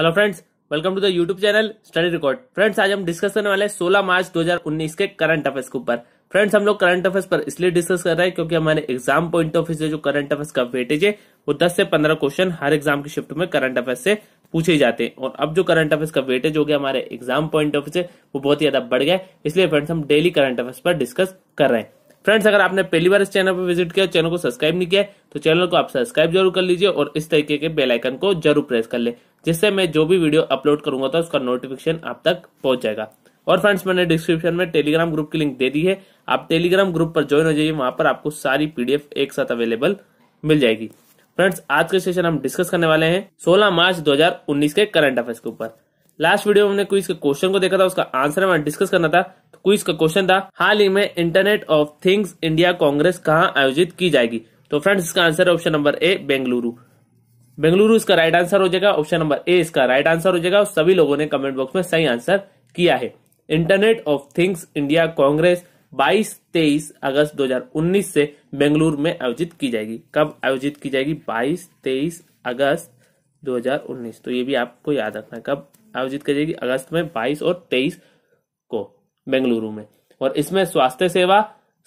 hello friends welcome to the YouTube channel study record friends आज हम discuss करने वाले 16 मार्च 2019 के करंट अफेयर्स के ऊपर फ्रेंड्स हम लोग करंट अफेयर्स पर इसलिए डिस्कस कर रहे हैं क्योंकि हमारे एग्जाम पॉइंट ऑफ व्यू से जो करंट अफेयर्स का वेटेज है वो 10 से 15 क्वेश्चन हर एग्जाम की शिफ्ट में करंट अफेयर्स से पूछे जाते हैं और अब जो करंट अफेयर्स का वेटेज हो गया हमारे एग्जाम पॉइंट ऑफ व्यू से वो बहुत ज्यादा बढ़ गया इसलिए फ्रेंड्स हम डेली करंट अफेयर्स पर डिस्कस कर रहे हैं फ्रेंड्स अगर आपने पहली बार इस चैनल पर विजिट किया चैनल को सब्सक्राइब नहीं किया तो चैनल को आप सब्सक्राइब जरूर कर लीजिए और इस तरीके के बेल आइकन को जरूर प्रेस कर ले जिससे मैं जो भी वीडियो अपलोड करूंगा तो उसका नोटिफिकेशन आप तक पहुंच जाएगा और फ्रेंड्स मैंने डिस्क्रिप्शन में टेलीग्राम ग्रुप की लिंक दे दी है आप टेलीग्राम ग्रुप पर ज्वाइन हो जाइए वहां पर आपको सारी पीडीएफ एक साथ अवेलेबल मिल जाएगी फ्रेंड्स आज के सेशन हम डिस्कस करने वाले हैं 16 मार्च 2019 के करंट अफेयर्स के ऊपर लास्ट वीडियो में हमने क्विज के क्वेश्चन को देखा था उसका आंसर हमें डिस्कस करना था तो क्विज का क्वेश्चन था हाल ही में Internet of Things India Congress कहाँ आयोजित की जाएगी तो फ्रेंड्स इसका आंसर है option number A Bengaluru Bengaluru इसका राइट आंसर हो जाएगा ऑप्शन नंबर ए इसका राइट आंसर हो जाएगा सभी लोगों ने कमेंट बॉक्स में सही आंसर किया है Internet of Things India Congress 22 तेईस अगस्त 2019 से बेंगलुरु में आयोजित की जाएगी कब आयोजित की जाएगी 22 तेईस अगस्त 2019 तो ये भी आपको याद रखना कब आयोजित करेगी अगस्त में बाईस और तेईस को बेंगलुरु में और इसमें स्वास्थ्य सेवा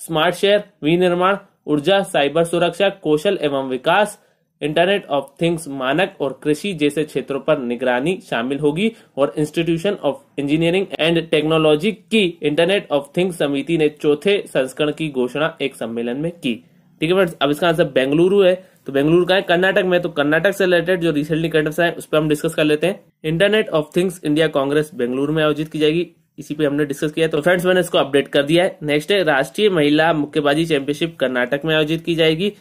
स्मार्ट शहर विनिर्माण ऊर्जा साइबर सुरक्षा कौशल एवं विकास इंटरनेट ऑफ थिंग्स मानक और कृषि जैसे क्षेत्रों पर निगरानी शामिल होगी और Institution of Engineering and Technology की इंटरनेट ऑफ थिंग्स समिति ने चौथे संस्करण की घोषणा एक सम्मेलन में की ठीक है फ्रेंड्स अब इसका आंसर बेंगलुरु है तो बेंगलुरु का है कर्नाटक में तो कर्नाटक से रिलेटेड जो रिसेंटली करंट है उस पर हम डिस्कस कर लेते हैं Internet of Things India Congress Bengaluru में आयोजित की जाएगी इसी पे हमने डिस्कस किया तो फ्रेंड्स मैंने इसको अपडेट कर दिया है नेक्स्ट है राष्ट्रीय महिला मुक्केबाजी चैंपियनशिप कर्नाटक में आयोजित की जाएगी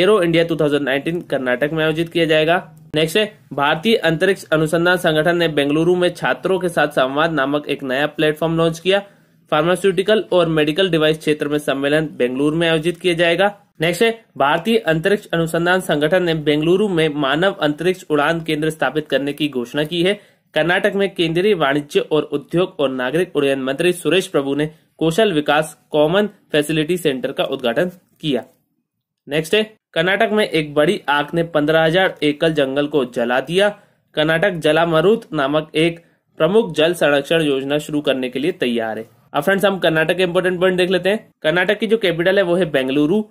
एरो इंडिया 2019 कर्नाटक में आयोजित किया जाएगा नेक्स्ट है भारतीय अंतरिक्ष अनुसंधान संगठन ने बेंगलुरु में छात्रों के साथ संवाद नामक एक नया प्लेटफॉर्म लॉन्च किया फार्मास्यूटिकल और मेडिकल डिवाइस क्षेत्र में सम्मेलन बेंगलुरु में आयोजित किया जाएगा नेक्स्ट है भारतीय अंतरिक्ष अनुसंधान संगठन ने बेंगलुरु में मानव अंतरिक्ष उड़ान केंद्र स्थापित करने की घोषणा की है कर्नाटक में केंद्रीय वाणिज्य और उद्योग और नागरिक उड्डयन मंत्री सुरेश प्रभु ने कौशल विकास कॉमन फैसिलिटी सेंटर का उद्घाटन किया नेक्स्ट है कर्नाटक में एक बड़ी आग ने पंद्रह हजार एकल जंगल को जला दिया कर्नाटक जलामरुत नामक एक प्रमुख जल संरक्षण योजना शुरू करने के लिए तैयार है अब फ्रेंड्स हम कर्नाटक के इम्पोर्टेंट पॉइंट देख लेते हैं कर्नाटक की जो कैपिटल है वो है बेंगलुरु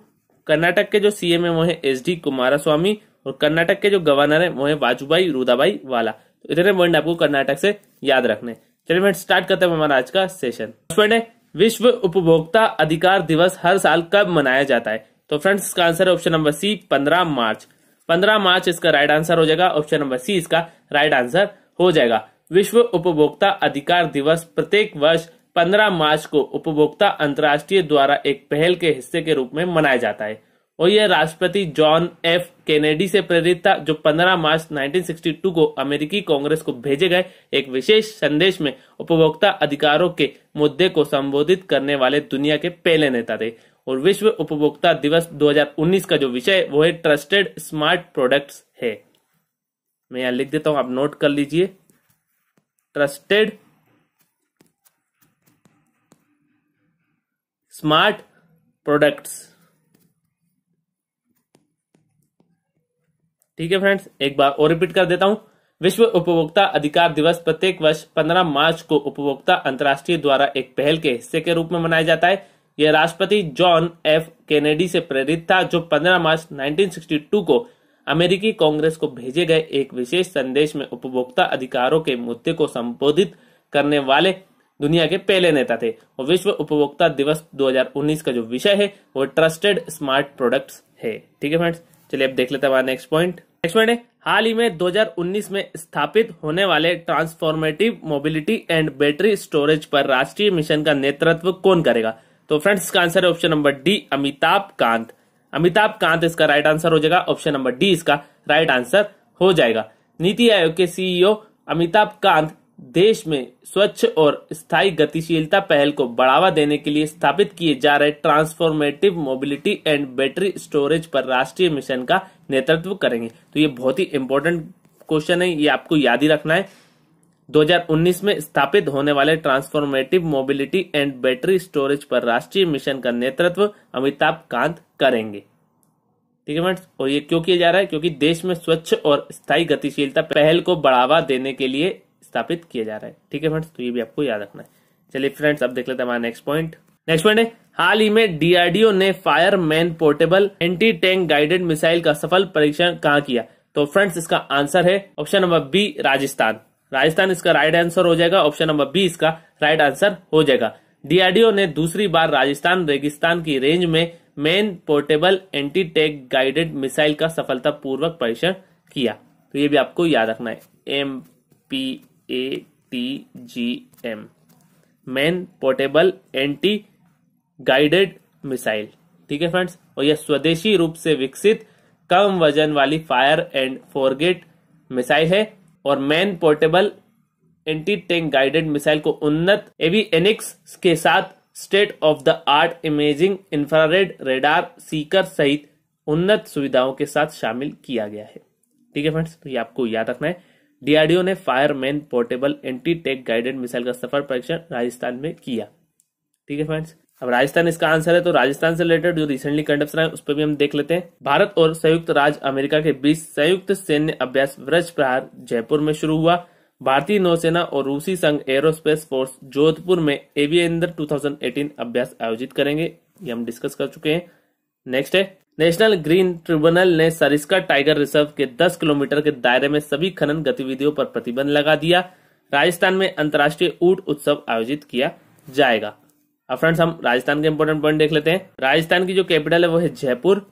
कर्नाटक के जो सीएम है वो है एस डी स्वामी और कर्नाटक के जो गवर्नर है वो है वाजुबाई रूदाबाई वाला तो इतने वर्ड आपको कर्नाटक से याद रखने चलिए फ्रेंड स्टार्ट करते हैं हमारा आज का सेशन फ्रेंड है विश्व उपभोक्ता अधिकार दिवस हर साल कब मनाया जाता है तो फ्रेंड्स इसका आंसर है ऑप्शन नंबर सी पंद्रह मार्च पंद्रह मार्च इसका राइट आंसर हो जाएगा ऑप्शन नंबर सी इसका राइट आंसर हो जाएगा विश्व उपभोक्ता अधिकार दिवस प्रत्येक वर्ष 15 मार्च को उपभोक्ता अंतर्राष्ट्रीय द्वारा एक पहल के हिस्से के रूप में मनाया जाता है और यह राष्ट्रपति जॉन एफ केनेडी से प्रेरित था जो 15 मार्च 1962 को अमेरिकी कांग्रेस को भेजे गए एक विशेष संदेश में उपभोक्ता अधिकारों के मुद्दे को संबोधित करने वाले दुनिया के पहले नेता थे और विश्व उपभोक्ता दिवस 2019 का जो विषय वो है ट्रस्टेड स्मार्ट प्रोडक्ट्स है मैं यहाँ लिख देता हूँ आप नोट कर लीजिए ट्रस्टेड स्मार्ट प्रोडक्ट्स ठीक है फ्रेंड्स एक बार और रिपीट कर देता हूं विश्व उपभोक्ता अधिकार दिवस प्रत्येक वर्ष 15 मार्च को उपभोक्ता अंतर्राष्ट्रीय द्वारा एक पहल के हिस्से के रूप में मनाया जाता है यह राष्ट्रपति जॉन एफ केनेडी से प्रेरित था जो 15 मार्च 1962 को अमेरिकी कांग्रेस को भेजे गए एक विशेष संदेश में उपभोक्ता अधिकारों के मुद्दे को संबोधित करने वाले दुनिया के पहले नेता थे और विश्व उपभोक्ता दिवस 2019 का जो विषय है वो ट्रस्टेड स्मार्ट प्रोडक्ट्स है ठीक है फ्रेंड्स चलिए अब देख लेते हैं नेक्स्ट पॉइंट नेक्स्ट पॉइंट है हाल ही में 2019 में स्थापित होने वाले transformative mobility and battery storage पर राष्ट्रीय मिशन का नेतृत्व कौन करेगा तो फ्रेंड्स इसका आंसर है option number D Amitabh Kant Amitabh Kant इसका राइट आंसर हो जाएगा ऑप्शन नंबर डी इसका राइट आंसर हो जाएगा नीति आयोग के सीईओ अमिताभ कांत देश में स्वच्छ और स्थायी गतिशीलता पहल को बढ़ावा देने के लिए स्थापित किए जा रहे transformative mobility and battery storage पर राष्ट्रीय मिशन का नेतृत्व करेंगे तो ये बहुत ही इंपॉर्टेंट क्वेश्चन है ये आपको याद ही रखना है 2019 में स्थापित होने वाले transformative mobility and battery storage पर राष्ट्रीय मिशन का नेतृत्व अमिताभ कांत करेंगे ठीक है फ्रेंड्स और ये क्यों किया जा रहा है क्योंकि देश में स्वच्छ और स्थायी गतिशीलता पहल को बढ़ावा देने के लिए स्थापित किया जा रहा है ठीक है फ्रेंड्स तो ये भी आपको याद रखना है चलिए फ्रेंड्स अब देख लेते हैं हमारा नेक्स्ट पॉइंट नेक्स्ट पॉइंट है हाल ही में डीआरडीओ ने fire man portable anti tank guided missile का सफल परीक्षण कहाँ किया तो फ्रेंड्स इसका आंसर है option number B Rajasthan Rajasthan इसका राइट आंसर हो जाएगा ऑप्शन नंबर बी इसका राइट आंसर हो जाएगा डीआरडीओ ने दूसरी बार राजस्थान रेगिस्तान की रेंज में man portable anti tank guided missile का सफलतापूर्वक परीक्षण किया तो ये भी आपको याद रखना है M P A T G M man portable anti guided missile ठीक है फ्रेंड्स और यह स्वदेशी रूप से विकसित कम वजन वाली फायर एंड फोरगेट मिसाइल है और man portable anti tank guided missile को उन्नत एवी एनिक्स के साथ state of the art imaging infrared radar seeker सहित उन्नत सुविधाओं के साथ शामिल किया गया है ठीक है फ्रेंड्स तो ये आपको याद रखना है डीआरडीओ ने fireman portable anti tank guided missile का सफल परीक्षण राजस्थान में किया ठीक है फ्रेंड्स अब राजस्थान इसका आंसर है तो राजस्थान से रिलेटेड जो रिसेंटली कंडक्ट है उस पर भी हम देख लेते हैं भारत और संयुक्त राज्य अमेरिका के बीच संयुक्त सैन्य अभ्यास व्रज प्रहार जयपुर में शुरू हुआ भारतीय नौसेना और रूसी संघ एरोस्पेस फोर्स जोधपुर में एवियंदर 2018 अभ्यास आयोजित करेंगे ये हम डिस्कस कर चुके हैं नेक्स्ट है नेशनल ग्रीन ट्रिब्यूनल ने सरिस्का टाइगर रिजर्व के 10 किलोमीटर के दायरे में सभी खनन गतिविधियों पर प्रतिबंध लगा दिया राजस्थान में अंतर्राष्ट्रीय ऊट उत्सव आयोजित किया जाएगा अब फ्रेंड्स हम राजस्थान के इम्पोर्टेंट पॉइंट देख लेते हैं राजस्थान की जो कैपिटल है वो है जयपुर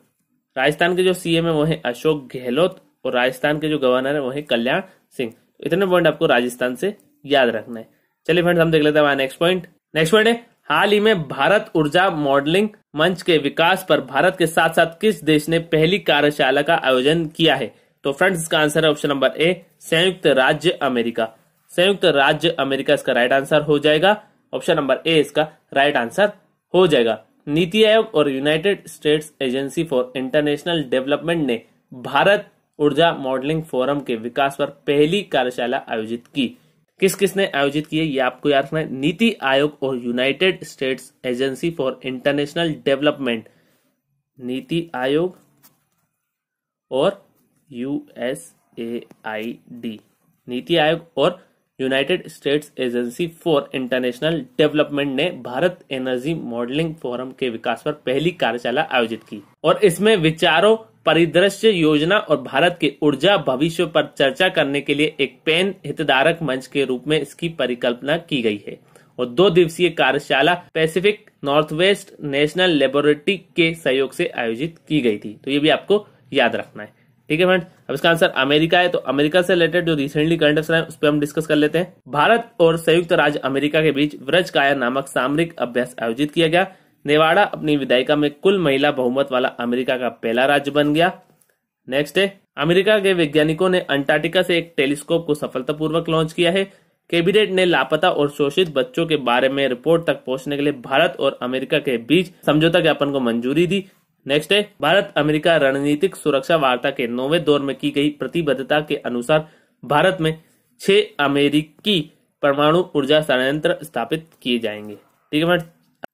राजस्थान के जो सीएम है वो है अशोक गहलोत और राजस्थान के जो गवर्नर है वो है कल्याण सिंह इतने पॉइंट आपको राजस्थान से याद रखना है चलिए फ्रेंड्स हम देख लेते हैं नेक्स्ट पॉइंट नेक्स्ट पॉइंट है हाल ही में भारत ऊर्जा मॉडलिंग मंच के विकास पर भारत के साथ साथ किस देश ने पहली कार्यशाला का आयोजन किया है तो फ्रेंड्स इसका आंसर है ऑप्शन नंबर ए संयुक्त राज्य अमेरिका संयुक्त राज्य अमेरिका इसका राइट आंसर हो जाएगा ऑप्शन नंबर ए इसका राइट आंसर हो जाएगा नीति आयोग और United States Agency for International Development ने भारत ऊर्जा मॉडलिंग फोरम के विकास पर पहली कार्यशाला आयोजित की किस किस ने आयोजित किए ये आपको याद रखना है नीति आयोग और United States Agency for International Development Niti Aayog और यूएसएआईडी नीति आयोग और United States Agency for International Development ने भारत एनर्जी मॉडलिंग फोरम के विकास पर पहली कार्यशाला आयोजित की और इसमें विचारों परिदृश्य योजना और भारत के ऊर्जा भविष्य पर चर्चा करने के लिए एक पेन हितधारक मंच के रूप में इसकी परिकल्पना की गई है और दो दिवसीय कार्यशाला Pacific Northwest National Laboratory के सहयोग से आयोजित की गई थी तो ये भी आपको याद रखना है ठीक है फ्रेंड अब इसका आंसर अमेरिका है तो अमेरिका से रिलेटेड जो रिसेंटली करंट अफेयर है उस पर हम डिस्कस कर लेते हैं भारत और संयुक्त राज्य अमेरिका के बीच व्रज काया नामक सामरिक अभ्यास आयोजित किया गया नेवाड़ा अपनी विधायिका में कुल महिला बहुमत वाला अमेरिका का पहला राज्य बन गया नेक्स्ट है अमेरिका के वैज्ञानिकों ने अंटार्कटिका से एक टेलीस्कोप को सफलतापूर्वक लॉन्च किया है कैबिनेट ने लापता और शोषित बच्चों के बारे में रिपोर्ट तक पहुंचने के लिए भारत और अमेरिका के बीच समझौता ज्ञापन को मंजूरी दी नेक्स्ट है भारत अमेरिका रणनीतिक सुरक्षा वार्ता के नौवे दौर में की गई प्रतिबद्धता के अनुसार भारत में छह अमेरिकी परमाणु ऊर्जा संयंत्र स्थापित किए जाएंगे ठीक है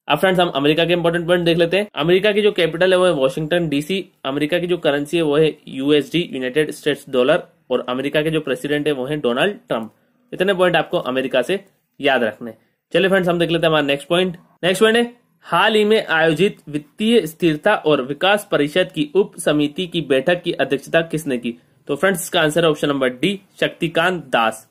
अब फ्रेंड्स हम अमेरिका के इंपॉर्टेंट पॉइंट देख लेते हैं अमेरिका की जो कैपिटल है वो है वॉशिंगटन डीसी अमेरिका की जो करेंसी है वो है यूएसडी यूनाइटेड स्टेट्स डॉलर और अमेरिका के जो प्रेसिडेंट है वो है डोनाल्ड ट्रंप इतने पॉइंट आपको अमेरिका से याद रखने चलिए फ्रेंड्स हम देख लेते हैं हमारा नेक्स्ट पॉइंट नेक्स्ट पॉइंट है हाल ही में आयोजित वित्तीय स्थिरता और विकास परिषद की उप समिति की बैठक की अध्यक्षता किसने की तो फ्रेंड्स इसका आंसर है option number D Shaktikanta Das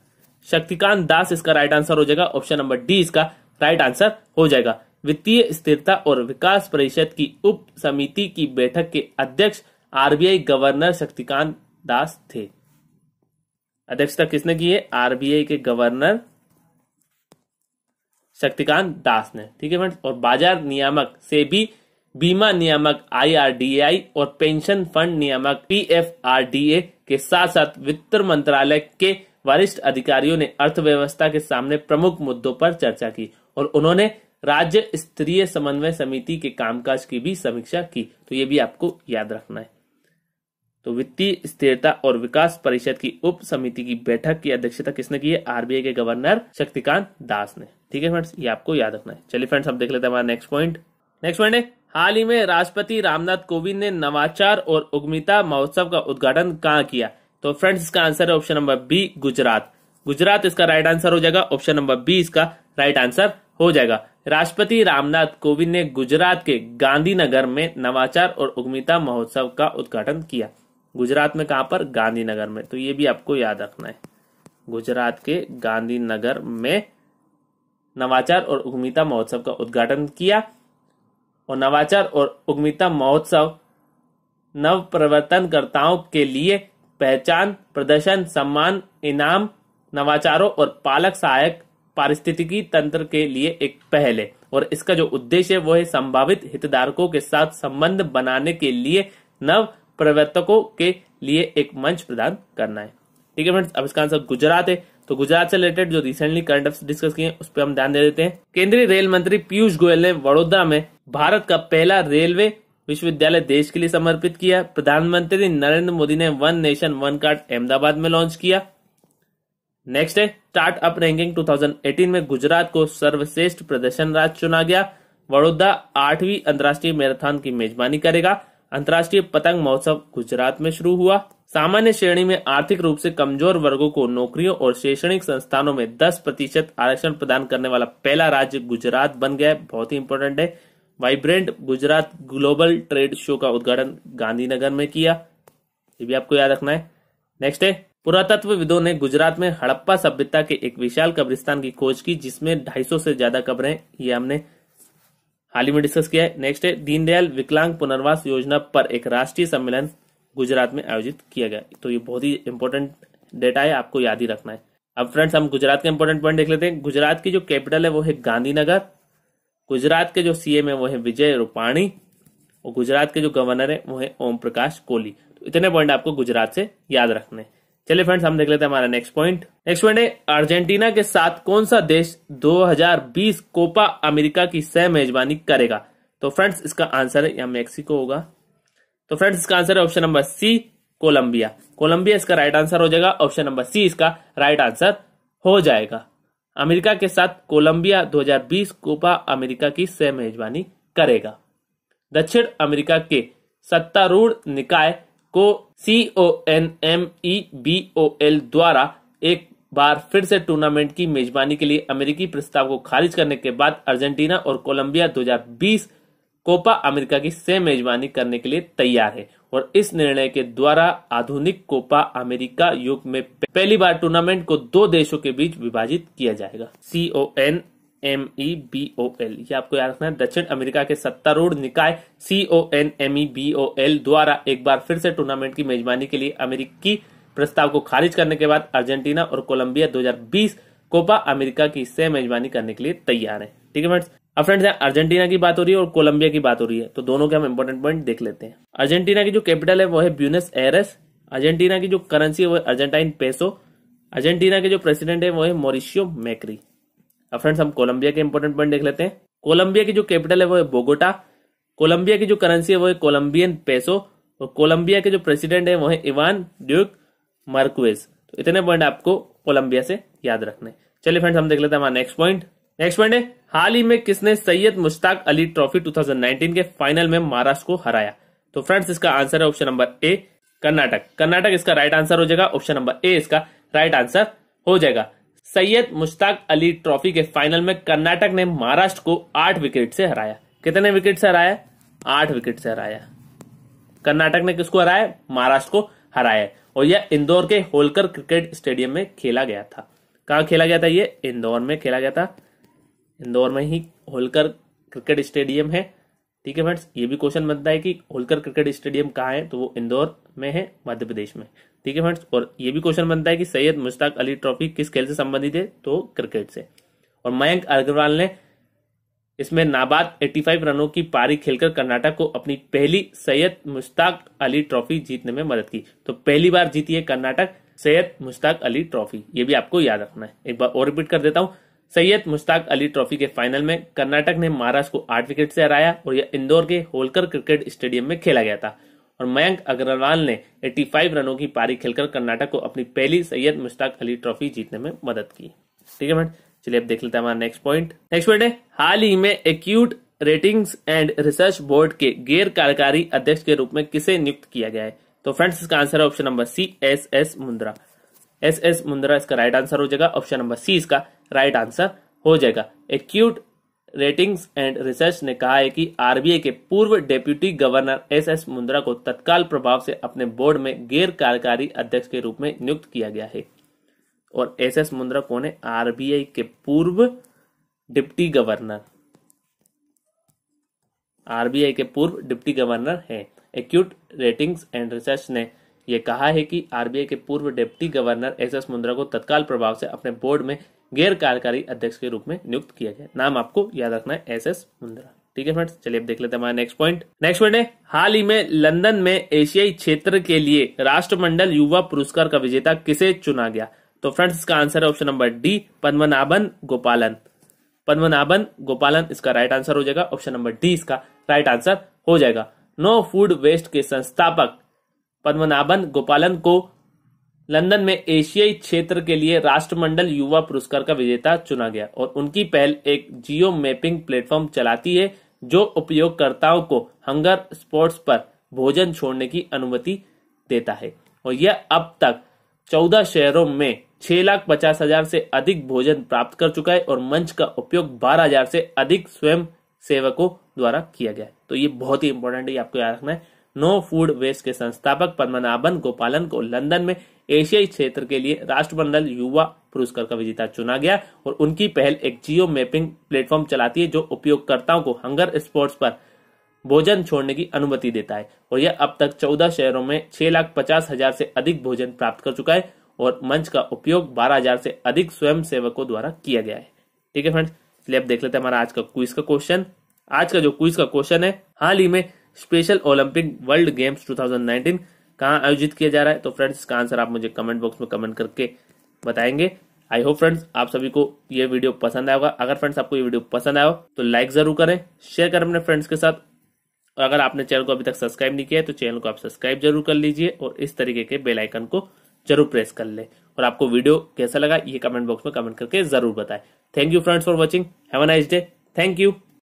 Shaktikanta Das इसका राइट आंसर हो जाएगा ऑप्शन नंबर डी इसका राइट आंसर हो जाएगा वित्तीय स्थिरता और विकास परिषद की उप समिति की बैठक के अध्यक्ष आरबीआई गवर्नर शक्तिकांत दास थे अध्यक्षता किसने की है आरबीआई के गवर्नर शक्तिकांत दास ने ठीक है फ्रेंड्स और बाजार नियामक से भी बीमा नियामक आईआरडीआई और पेंशन फंड नियामक पीएफआरडीए के साथ साथ वित्त मंत्रालय के वरिष्ठ अधिकारियों ने अर्थव्यवस्था के सामने प्रमुख मुद्दों पर चर्चा की और उन्होंने राज्य स्तरीय समन्वय समिति के कामकाज की भी समीक्षा की तो ये भी आपको याद रखना है तो वित्तीय स्थिरता और विकास परिषद की उप समिति की बैठक की अध्यक्षता किसने की है आरबीआई के गवर्नर शक्तिकांत दास ने ठीक है फ्रेंड्स ये आपको याद रखना है चलिए फ्रेंड्स अब देख लेते हैं हमारा नेक्स्ट पॉइंट नेक्स्ट पॉइंट है हाल ही में राष्ट्रपति रामनाथ कोविंद ने नवाचार और उग्मिता महोत्सव का उद्घाटन कहाँ किया तो फ्रेंड्स इसका आंसर है option number B Gujarat Gujarat इसका राइट आंसर हो जाएगा ऑप्शन नंबर बी इसका राइट आंसर हो जाएगा राष्ट्रपति रामनाथ कोविंद ने गुजरात के गांधीनगर में नवाचार और उद्यमिता महोत्सव का उद्घाटन किया गुजरात में कहां पर गांधीनगर में तो ये भी आपको याद रखना है गुजरात के गांधीनगर में नवाचार और उद्यमिता महोत्सव का उद्घाटन किया और नवाचार और उद्यमिता महोत्सव नव प्रवर्तनकर्ताओं के लिए पहचान प्रदर्शन सम्मान इनाम नवाचारों और पालक सहायक पारिस्थितिकी तंत्र के लिए एक पहल है और इसका जो उद्देश्य है वो है संभावित हितधारकों के साथ संबंध बनाने के लिए नव प्रवर्तकों के लिए एक मंच प्रदान करना है ठीक है फ्रेंड्स अब इसका आंसर गुजरात है तो गुजरात से रिलेटेड जो रिसेंटली करंट अफेयर डिस्कस किए उस पर हम ध्यान दे देते हैं केंद्रीय रेल मंत्री पीयूष गोयल ने वडोदरा में भारत का पहला रेलवे विश्वविद्यालय देश के लिए समर्पित किया प्रधानमंत्री नरेंद्र मोदी ने one nation one card Ahmedabad में लॉन्च किया नेक्स्ट है स्टार्टअप रैंकिंग 2018 में गुजरात को सर्वश्रेष्ठ प्रदर्शन राज्य चुना गया वडोदरा आठवीं अंतर्राष्ट्रीय मैराथन की मेजबानी करेगा अंतर्राष्ट्रीय पतंग महोत्सव गुजरात में शुरू हुआ सामान्य श्रेणी में आर्थिक रूप से कमजोर वर्गों को नौकरियों और शैक्षणिक संस्थानों में 10 प्रतिशत आरक्षण प्रदान करने वाला पहला राज्य गुजरात बन गया है बहुत ही इंपॉर्टेंट है vibrant Gujarat global trade show का उद्घाटन गांधीनगर में किया ये भी आपको याद रखना है नेक्स्ट है पुरातत्वविदों ने गुजरात में हड़प्पा सभ्यता के एक विशाल कब्रिस्तान की खोज की जिसमें 250 से ज्यादा कब्रें ये हमने हाल ही में डिस्कस किया है नेक्स्ट है दीनदयाल विकलांग पुनर्वास योजना पर एक राष्ट्रीय सम्मेलन गुजरात में आयोजित किया गया तो ये बहुत ही इंपॉर्टेंट डेटा है आपको याद ही रखना है अब फ्रेंड्स हम गुजरात के इंपॉर्टेंट पॉइंट देख लेते हैं गुजरात की जो कैपिटल है वो है गांधीनगर गुजरात के जो सीएम है वो है विजय रूपाणी और गुजरात के जो गवर्नर है वो है ओम प्रकाश कोहली तो इतने पॉइंट आपको गुजरात से याद रखने चलिए फ्रेंड्स हम देख लेते हैं हमारा नेक्स्ट पॉइंट नेक्स्ट पॉइंट है अर्जेंटीना के साथ कौन सा देश 2020 कोपा अमेरिका की सह मेजबानी करेगा तो फ्रेंड्स इसका आंसर है या मेक्सिको होगा तो फ्रेंड्स इसका आंसर है option number C Colombia Colombia इसका राइट आंसर हो जाएगा ऑप्शन नंबर सी इसका राइट आंसर हो जाएगा अमेरिका के साथ कोलंबिया 2020 कोपा अमेरिका की सह मेजबानी करेगा दक्षिण अमेरिका के सत्तारूढ़ निकाय को C O N M E B O L द्वारा एक बार फिर से टूर्नामेंट की मेजबानी के लिए अमेरिकी प्रस्ताव को खारिज करने के बाद अर्जेंटीना और कोलंबिया 2020 कोपा अमेरिका की से मेजबानी करने के लिए तैयार है और इस निर्णय के द्वारा आधुनिक कोपा अमेरिका युग में पहली बार टूर्नामेंट को दो देशों के बीच विभाजित किया जाएगा C O N M E B O L ये आपको याद रखना है दक्षिण अमेरिका के सत्तारूढ़ निकाय C O N M E B O L द्वारा एक बार फिर से टूर्नामेंट की मेजबानी के लिए अमेरिकी प्रस्ताव को खारिज करने के बाद अर्जेंटीना और कोलंबिया 2020 कोपा अमेरिका की से मेजबानी करने के लिए तैयार है ठीक है फ्रेंड्स अब फ्रेंड्स यहाँ अर्जेंटीना की बात हो रही है और कोलंबिया की बात हो रही है तो दोनों के हम इम्पोर्टेंट पॉइंट देख लेते हैं अर्जेंटीना की जो कैपिटल है वो है ब्यूनस एरस अर्जेंटीना की जो करेंसी है वो अर्जेंटाइन पेसो अर्जेंटीना के जो प्रेसिडेंट है वो है मोरिशियो मैक्री अब फ्रेंड्स हम कोलंबिया के इंपोर्टेंट पॉइंट देख लेते हैं कोलंबिया की जो कैपिटल है वो है बोगोटा कोलंबिया की जो करेंसी है वो है कोलंबियन पेसो और कोलंबिया के जो प्रेसिडेंट है वो है इवान ड्यूक मार्कुएस तो इतने पॉइंट आपको कोलंबिया से याद रखने चलिए फ्रेंड्स हम देख लेते हैं हमारा नेक्स्ट पॉइंट नेक्स्ट पॉइंट है हाल ही में किसने सैयद मुश्ताक अली ट्रॉफी 2019 के फाइनल में महाराष्ट्र को हराया तो फ्रेंड्स इसका आंसर है option number A Karnataka Karnataka इसका राइट आंसर हो जाएगा ऑप्शन नंबर ए इसका राइट आंसर हो जाएगा सैयद मुश्ताक अली ट्रॉफी के फाइनल में कर्नाटक ने महाराष्ट्र को आठ विकेट से हराया कितने विकेट से हराया आठ विकेट से हराया कर्नाटक ने किसको हराया महाराष्ट्र को हराया और यह इंदौर के होलकर क्रिकेट स्टेडियम में खेला गया था कहा खेला गया था यह इंदौर में खेला गया था इंदौर में ही होलकर क्रिकेट स्टेडियम है ठीक है फ्रेंड्स ये भी क्वेश्चन बनता है कि होलकर क्रिकेट स्टेडियम कहाँ है तो वो इंदौर में है मध्य प्रदेश में ठीक है फ्रेंड्स और ये भी क्वेश्चन बनता है कि सैयद मुश्ताक अली ट्रॉफी किस खेल से संबंधित है तो क्रिकेट से और मयंक अग्रवाल ने इसमें नाबाद 85 रनों की पारी खेलकर कर्नाटक को अपनी पहली सैयद मुश्ताक अली ट्रॉफी जीतने में मदद की तो पहली बार जीती है कर्नाटक सैयद मुश्ताक अली ट्रॉफी ये भी आपको याद रखना है एक बार और रिपीट कर देता हूं सैयद मुश्ताक अली ट्रॉफी के फाइनल में कर्नाटक ने महाराष्ट्र को आठ विकेट से हराया और यह इंदौर के होलकर क्रिकेट स्टेडियम में खेला गया था और मयंक अग्रवाल ने 85 रनों की पारी खेलकर कर्नाटक को अपनी पहली सैयद मुश्ताक अली ट्रॉफी जीतने में मदद की ठीक है चलिए अब देख लेते हैं हमारा नेक्स्ट पॉइंट नेक्स्ट पॉइंट है हाल ही में Acuite ratings and research board के गैर कार्यकारी अध्यक्ष के रूप में किसे नियुक्त किया गया है तो फ्रेंड्स इसका आंसर है option number C S S Mundra S S Mundra इसका राइट आंसर हो जाएगा ऑप्शन नंबर सी इसका राइट आंसर हो जाएगा एक्यूट रेटिंग्स एंड रिसर्च ने कहा है कि आरबीआई के पूर्व deputy governor S S Mundra को तत्काल प्रभाव से अपने बोर्ड में गैर कार्यकारी अध्यक्ष के रूप में नियुक्त किया गया है और एस एस मुंद्रा कौन है आरबीआई के पूर्व डिप्टी गवर्नर आरबीआई के पूर्व डिप्टी गवर्नर है एक्यूट रेटिंग्स एंड रिसर्च ने यह कहा है कि आरबीआई के पूर्व deputy governor S S Mundra को तत्काल प्रभाव से अपने बोर्ड में गैर कार्यकारी अध्यक्ष के रूप में नियुक्त किया गया नाम आपको याद रखना है एस एस मुंद्रा ठीक है फ्रेंड्स चलिए अब देख लेते हैं हमारा नेक्स्ट पॉइंट नेक्स्ट पॉइंट है हाल ही में लंदन में एशियाई क्षेत्र के लिए राष्ट्रमंडल युवा पुरस्कार का विजेता किसे चुना गया तो फ्रेंड्स इसका आंसर है ऑप्शन नंबर डी पद्मनाभन गोपालन पद्मनाभन गोपालन इसका राइट आंसर हो जाएगा ऑप्शन नंबर डी इसका राइट आंसर हो जाएगा नो फूड वेस्ट के संस्थापक पद्मनाभन गोपालन को लंदन में एशियाई क्षेत्र के लिए राष्ट्रमंडल युवा पुरस्कार का विजेता चुना गया और उनकी पहल एक जियो मैपिंग प्लेटफॉर्म चलाती है जो उपयोगकर्ताओं को हंगर स्पोर्ट्स पर भोजन छोड़ने की अनुमति देता है और यह अब तक चौदह शहरों में छह लाख पचास हजार से अधिक भोजन प्राप्त कर चुका है और मंच का उपयोग बारह हजार से अधिक स्वयं सेवकों द्वारा किया गया है तो ये बहुत ही इंपॉर्टेंट है आपको याद रखना है नो फूड वेस्ट के संस्थापक पद्मनाभन गोपालन को लंदन में एशियाई क्षेत्र के लिए राष्ट्रमंडल युवा पुरस्कार का विजेता चुना गया और उनकी पहल एक जियो मैपिंग प्लेटफॉर्म चलाती है जो उपयोगकर्ताओं को हंगर स्पोर्ट्स पर भोजन छोड़ने की अनुमति देता है और यह अब तक चौदह शहरों में छह लाख पचास हजार से अधिक भोजन प्राप्त कर चुका है और मंच का उपयोग बारह हजार से अधिक स्वयं सेवकों द्वारा किया गया है ठीक है फ्रेंड्स इसलिए अब देख लेते हैं हमारा आज का क्विज का क्वेश्चन आज का जो क्विज का क्वेश्चन है हाल ही में स्पेशल ओलंपिक वर्ल्ड गेम्स 2019 कहां आयोजित किया जा रहा है तो फ्रेंड्स इसका आंसर आप मुझे कमेंट बॉक्स में कमेंट करके बताएंगे आई होप फ्रेंड्स आप सभी को ये वीडियो पसंद आएगा अगर फ्रेंड्स आपको ये वीडियो पसंद आयो तो लाइक जरूर करें शेयर करें अपने फ्रेंड्स के साथ और अगर आपने चैनल को अभी तक सब्सक्राइब नहीं किया है तो चैनल को आप सब्सक्राइब जरूर कर लीजिए और इस तरीके के बेल आइकन को जरूर प्रेस कर लें और आपको वीडियो कैसा लगा ये कमेंट बॉक्स में कमेंट करके जरूर बताएं thank you friends for watching have a nice day thank you